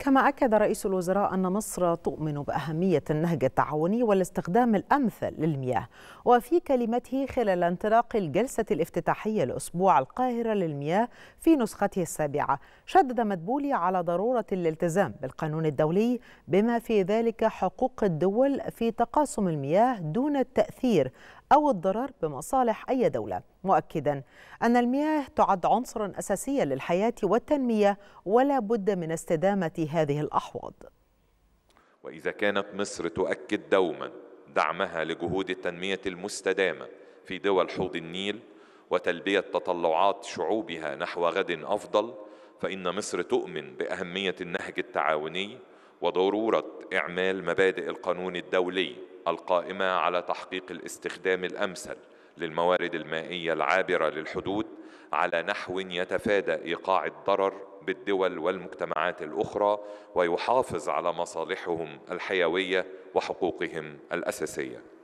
كما أكد رئيس الوزراء أن مصر تؤمن بأهمية النهج التعاوني والاستخدام الأمثل للمياه وفي كلمته خلال انطلاق الجلسة الافتتاحية لأسبوع القاهرة للمياه في نسخته السابعة شدد مدبولي على ضرورة الالتزام بالقانون الدولي بما في ذلك حقوق الدول في تقاسم المياه دون التأثير أو الضرر بمصالح أي دولة مؤكدا أن المياه تعد عنصرا أساسيا للحياة والتنمية ولا بد من استدامة هذه الأحواض وإذا كانت مصر تؤكد دوما دعمها لجهود التنمية المستدامة في دول حوض النيل وتلبية تطلعات شعوبها نحو غد أفضل فإن مصر تؤمن بأهمية النهج التعاوني وضرورة إعمال مبادئ القانون الدولي القائمة على تحقيق الاستخدام الأمثل للموارد المائية العابرة للحدود على نحو يتفادى إيقاع الضرر بالدول والمجتمعات الأخرى ويحافظ على مصالحهم الحيوية وحقوقهم الأساسية